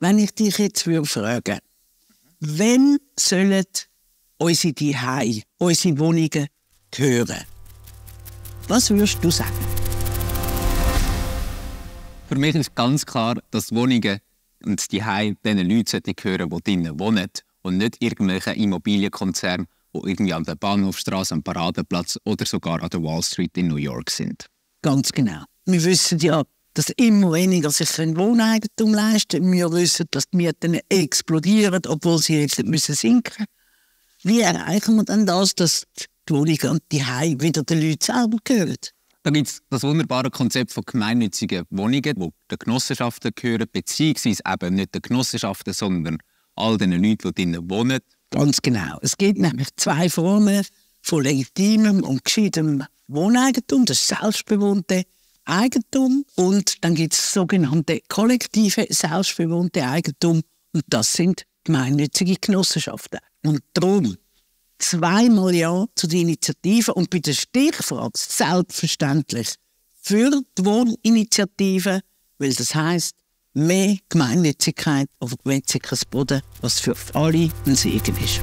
Wenn ich dich jetzt würde fragen, wem sollen unsere Dihei, unsere Wohnungen gehören? Was würdest du sagen? Für mich ist ganz klar, dass die Wohnungen und die Heim diesen Leuten gehören, die drinnen wohnen und nicht irgendwelchen Immobilienkonzernen, die irgendwie an der Bahnhofstraße, am Paradenplatz oder sogar an der Wall Street in New York sind. Ganz genau. Wir wissen ja, dass immer weniger sich ein Wohneigentum leisten Wir wissen, dass die Mieten explodieren, obwohl sie jetzt müssen sinken Wie erreichen wir denn das, dass die Wohnungen und die Heim wieder den Leuten selber gehören? Da gibt es das wunderbare Konzept von gemeinnützigen Wohnungen, die den Genossenschaften gehören, beziehungsweise eben nicht den Genossenschaften, sondern all den Leuten, die drinnen wohnen. Ganz genau. Es gibt nämlich zwei Formen von legitimem und gescheitem Wohneigentum, das selbstbewohnte Eigentum und dann gibt es sogenannte kollektive, selbstbewohnte Eigentum und das sind gemeinnützige Genossenschaften. Und darum zweimal Ja zu der Initiative und bei der Stichfrage selbstverständlich für die Wohninitiative, weil das heißt mehr Gemeinnützigkeit auf Wetzikersboden, was für alle ein Segen ist.